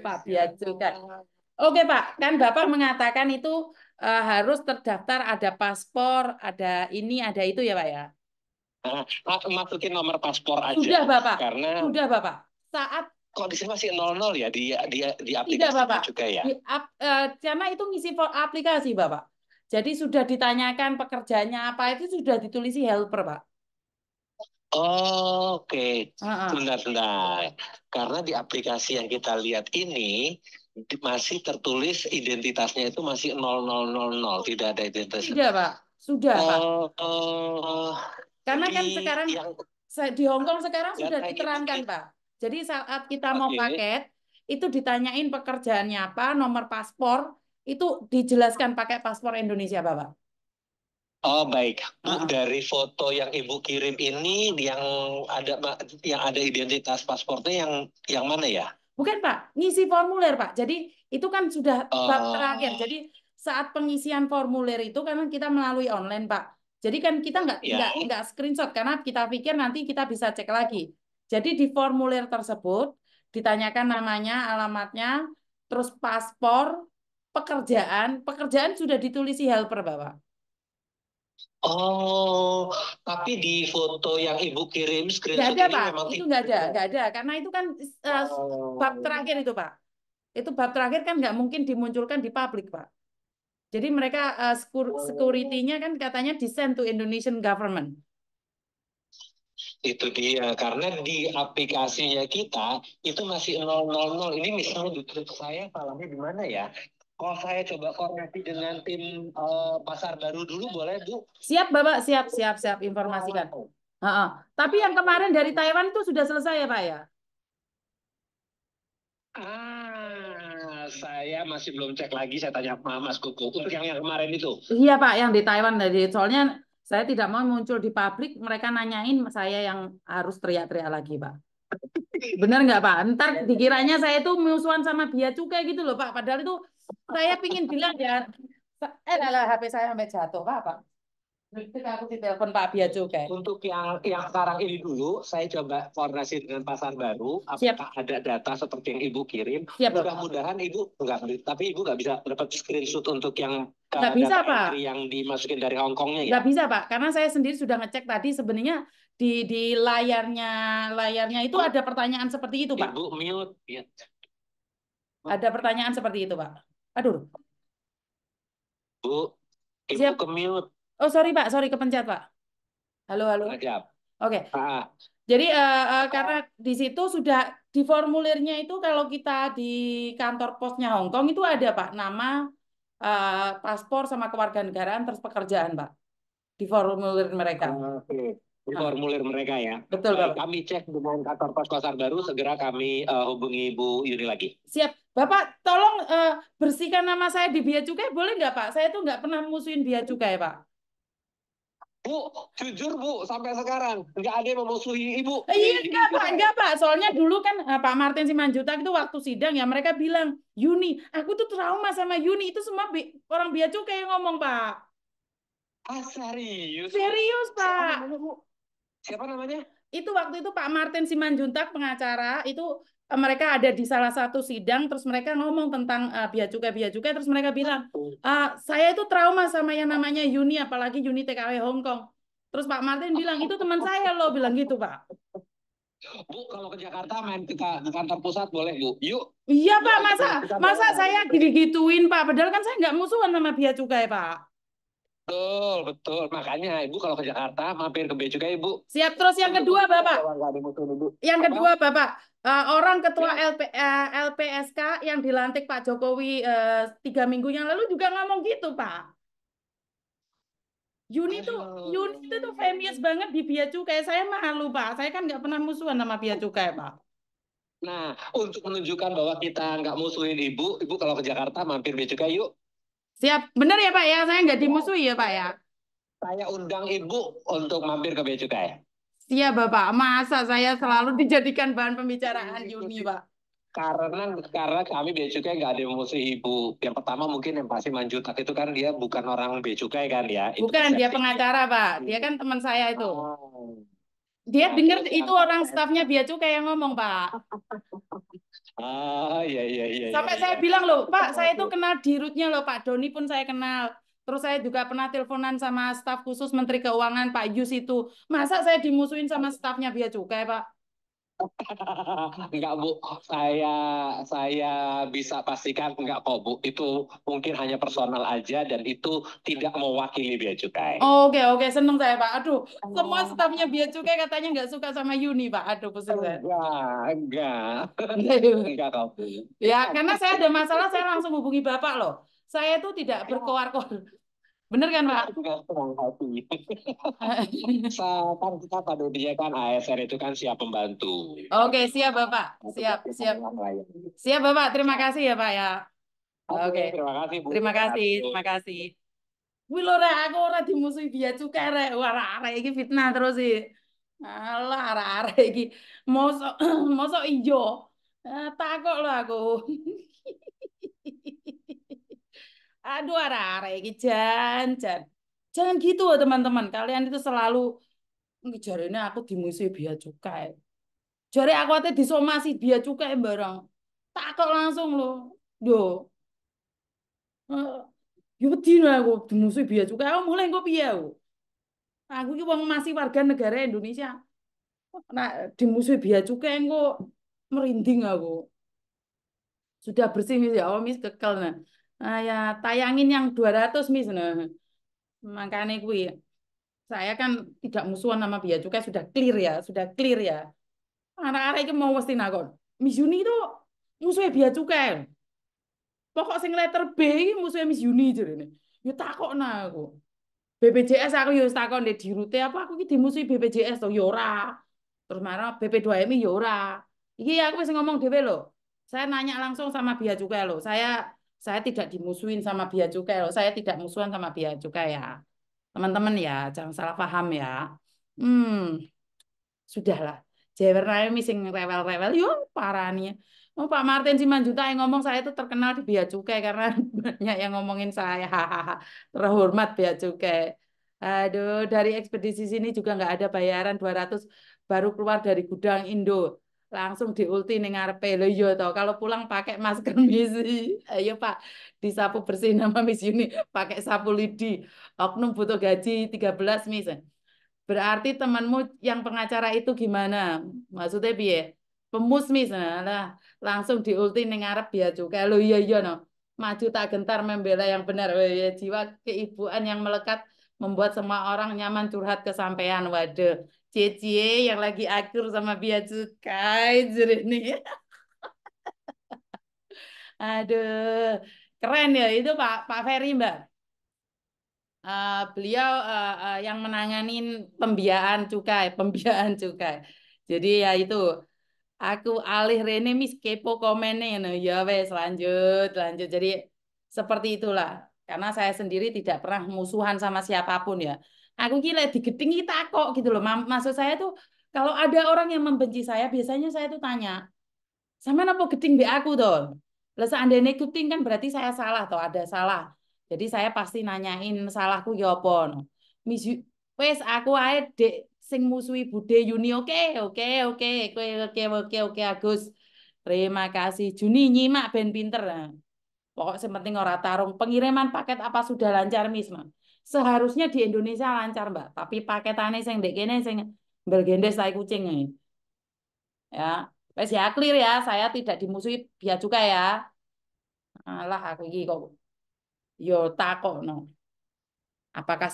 Pak kan, Oke Pak, kan Bapak mengatakan itu uh, harus terdaftar ada paspor, ada ini, ada itu ya Pak ya? Uh, eh, eh, masukin nomor paspor aja. Sudah Bapak. Karena sudah Bapak. Saat kok di sini masih 00 ya di di di aplikasi Tidak, Bapak. juga ya. Di, ap, uh, karena itu ngisi for aplikasi Bapak. Jadi sudah ditanyakan pekerjaannya apa itu sudah ditulisi helper Pak. Oke, okay. benar-benar. Karena di aplikasi yang kita lihat ini masih tertulis identitasnya itu masih 0000, tidak ada identitas. Tidak, Pak. Sudah, oh, Pak. Oh, Karena kan sekarang yang, di Hongkong sekarang sudah diterangkan, ini. Pak. Jadi saat kita okay. mau paket, itu ditanyain pekerjaannya apa, nomor paspor, itu dijelaskan pakai paspor Indonesia, Bapak. Oh baik, Bu uh ah, -huh. Ah. dari foto yang Ibu kirim ini yang ada yang ada identitas paspornya yang yang mana ya? Bukan Pak, ngisi formulir Pak. Jadi itu kan sudah uh... bab oh. terakhir. Jadi saat pengisian formulir itu kan kita melalui online Pak. Jadi kan kita nggak yeah. nggak nggak screenshot karena kita pikir nanti kita bisa cek lagi. Jadi di formulir tersebut ditanyakan namanya, alamatnya, terus paspor, pekerjaan, pekerjaan sudah ditulisi helper Bapak. Oh, tapi di foto yang ibu kirim screenshot gak ada, Pak. memang itu nggak ada, nggak ada, karena itu kan uh, oh. bab terakhir itu Pak. Itu bab terakhir kan nggak mungkin dimunculkan di publik Pak. Jadi mereka uh, security-nya kan katanya descend to Indonesian government. Itu dia, karena di aplikasinya kita itu masih 000. Ini misalnya di saya salahnya di mana ya? Kalau saya coba koordinasi dengan tim uh, pasar baru dulu boleh Bu? Siap Bapak, siap, siap, siap informasikan. Uh -uh. Tapi yang kemarin dari Taiwan itu sudah selesai ya Pak ya? Ah, saya masih belum cek lagi. Saya tanya Mas Kuku untuk yang yang kemarin itu. Iya Pak, yang di Taiwan dari soalnya saya tidak mau muncul di publik mereka nanyain saya yang harus teriak-teriak lagi Pak. Benar nggak Pak? Ntar dikiranya saya itu musuhan sama Bia Cukai gitu loh Pak. Padahal itu saya pingin bilang ya, eh lah HP saya sampai jatuh Pak. Pak. Aku ditelepon Pak Bia Cukai. Untuk yang yang sekarang ini dulu, saya coba koordinasi dengan pasar baru. Siap. ada data seperti yang Ibu kirim? Mudah-mudahan Ibu nggak, tapi Ibu nggak bisa dapat screenshot untuk yang nggak bisa pak yang dimasukin dari Hongkongnya ya nggak bisa pak karena saya sendiri sudah ngecek tadi sebenarnya di di layarnya layarnya itu ada pertanyaan seperti itu, Pak. Ibu iya, mute. Ya. Ada pertanyaan seperti itu, Pak. Aduh. Bu, Ibu Siap. ke mute. Oh, sorry, Pak. Sorry kepencet, Pak. Halo, halo. Oke. Ah. Jadi uh, uh, karena di situ sudah di formulirnya itu kalau kita di kantor posnya Hongkong itu ada, Pak, nama uh, paspor sama kewarganegaraan terus pekerjaan, Pak. Di formulir mereka. Ah, oke. Okay. Nah. formulir mereka ya. Betul, nah, Bapak. Kami cek dengan kantor pos pasar baru, segera kami uh, hubungi Bu Yuni lagi. Siap. Bapak, tolong uh, bersihkan nama saya di Bia Cukai, boleh nggak Pak? Saya tuh nggak pernah musuhin Bia Cukai, Pak. Bu, jujur Bu, sampai sekarang nggak ada yang memusuhi Ibu. Eh, iya, enggak Pak, enggak Pak. Soalnya dulu kan uh, Pak Martin Simanjuta itu waktu sidang ya, mereka bilang, Yuni, aku tuh trauma sama Yuni. Itu semua bi orang Bia Cukai yang ngomong, Pak. Ah, serius? Serius, Pak. Serius, Pak siapa namanya? Itu waktu itu Pak Martin Simanjuntak pengacara itu eh, mereka ada di salah satu sidang terus mereka ngomong tentang uh, eh, biaya cukai biaya cukai terus mereka bilang uh, saya itu trauma sama yang namanya Yuni apalagi Yuni TKW Hong Kong terus Pak Martin bilang itu teman saya loh bilang gitu Pak Bu kalau ke Jakarta main kita ke kantor pusat boleh Bu yuk iya Pak masa masa saya gini gituin Pak padahal kan saya nggak musuhan sama juga cukai ya, Pak Betul, betul. Makanya Ibu kalau ke Jakarta mampir ke B juga Ibu. Siap terus yang kedua Bapak. Yang kedua Bapak, eh, orang ketua ya. LP, eh, LPSK yang dilantik Pak Jokowi eh, tiga minggu yang lalu juga ngomong gitu Pak. Yuni tuh Yuni itu tuh famous banget di Bia Cukai. Saya malu Pak, saya kan nggak pernah musuhan sama Bia Cukai Pak. Nah, untuk menunjukkan bahwa kita nggak musuhin ibu, ibu kalau ke Jakarta mampir Bia Cukai yuk. Siap. Benar ya Pak ya? Saya nggak iya. dimusuhi ya Pak ya? Saya undang Ibu untuk mampir ke BCK ya. Siap Bapak. Masa saya selalu dijadikan bahan pembicaraan iya, Yuni Pak? Karena karena kami Bea nggak ada musuh Ibu. Yang pertama mungkin yang pasti tapi itu kan dia bukan orang Bea kan ya? Itu bukan, dia pengacara Pak. Iya. Dia kan teman saya itu. Oh. Dia nah, dengar itu orang stafnya Bea yang ngomong Pak. Ah, iya, iya iya iya. Sampai iya, saya bilang loh, Pak, saya itu kenal dirutnya loh, Pak Doni pun saya kenal. Terus saya juga pernah teleponan sama staf khusus Menteri Keuangan Pak Yus itu. Masa saya dimusuhin sama stafnya biar Cukai, ya, Pak? Enggak Bu, saya saya bisa pastikan enggak kok Bu. Itu mungkin hanya personal aja dan itu tidak mewakili biaya Cukai. Oh, oke okay, oke, okay. seneng saya Pak. Aduh, iya. semua stafnya biaya Cukai katanya enggak suka sama Yuni Pak. Aduh, pusing saya. Enggak, enggak. enggak kok Bu. Ya, karena saya ada masalah saya langsung hubungi Bapak loh. Saya itu tidak berkoar-koar Bener kan Pak? kan kita pada ya dia kan ASR itu kan siap pembantu. Oke, siap Bapak. Siap, siap. Siap Bapak, terima kasih ya Pak ya. Oke. Terima kasih Bu. Terima kasih, terima kasih. Wih lho aku ora dimusuhi biaya cukai rek. Wah, arek iki fitnah terus sih. Alah arek-arek iki mosok mosok ijo. Eh, takok lho aku. aduh arah-arah ini jangan jangan gitu loh teman-teman kalian itu selalu jari ini aku dimusuhi biaya cukai jari aku ada disomasi biaya cukai barang tak kok langsung loh yo uh, yo dino aku dimusuhi biaya cukai aku mulai kok biaya aku ini wong masih warga negara Indonesia nah dimusuhi biaya cukai kok merinding aku sudah bersih ya omis kekal nah Aya ah, tayangin yang 200 nah. makanya gue saya kan tidak musuhan sama biaya juga sudah clear ya sudah clear ya anak-anak itu mau pasti nakon Miss Yuni itu musuhnya biaya juga pokok sing letter B musuhnya Miss Yuni jadi ini yo ya takut nah aku BPJS aku yo ya takut di rute apa aku di dimusuhi BPJS tuh yora, ya terus marah bp 2 mi yora. iya iki aku bisa ngomong dewe loh saya nanya langsung sama biaya juga loh saya saya tidak dimusuhin sama biaya cukai loh. Saya tidak musuhan sama biaya cukai ya. Teman-teman ya, jangan salah paham ya. Hmm, sudahlah. Jewer Naomi sing rewel-rewel, parah nih Oh Pak Martin Simanjuta yang ngomong saya itu terkenal di biaya cukai karena banyak yang ngomongin saya. terhormat biaya cukai. Aduh, dari ekspedisi sini juga nggak ada bayaran 200 baru keluar dari gudang Indo langsung diulti ning ngarepe lho iya to kalau pulang pakai masker misi eh, ayo iya, Pak disapu bersih nama Miss Yuni pakai sapu lidi oknum butuh gaji 13 mis berarti temanmu yang pengacara itu gimana maksudnya piye pemusmis nah, langsung diulti ning ngarep biar juga lho iya iya no maju tak gentar membela yang benar ya jiwa keibuan yang melekat membuat semua orang nyaman curhat kesampaian waduh cie yang lagi akur sama Bia Cukai jadi ini, Aduh, keren ya itu Pak Pak Ferry Mbak. Uh, beliau uh, uh, yang menanganin pembiayaan cukai, pembiayaan cukai. Jadi ya itu aku alih Rene mis kepo komennya ya wes lanjut lanjut. Jadi seperti itulah karena saya sendiri tidak pernah musuhan sama siapapun ya aku kira digeding kita kok gitu loh maksud saya tuh kalau ada orang yang membenci saya biasanya saya tuh tanya sama apa geding be aku tuh lah seandainya geding kan berarti saya salah atau ada salah jadi saya pasti nanyain salahku ya apa wes aku ae dek sing musuhi bude Yuni oke oke oke oke oke oke oke Agus terima kasih Juni nyimak ben pinter Pokok yang tarung. Pengiriman paket apa sudah lancar, Miss, Mam? Seharusnya di Indonesia lancar, Mbak. Tapi paket sing ndek kene sing bergendes tai kucing ini. Eh. Ya, wes ya clear ya, saya tidak dimusuhi dia juga ya. Allah aku iki kok yo no. Apakah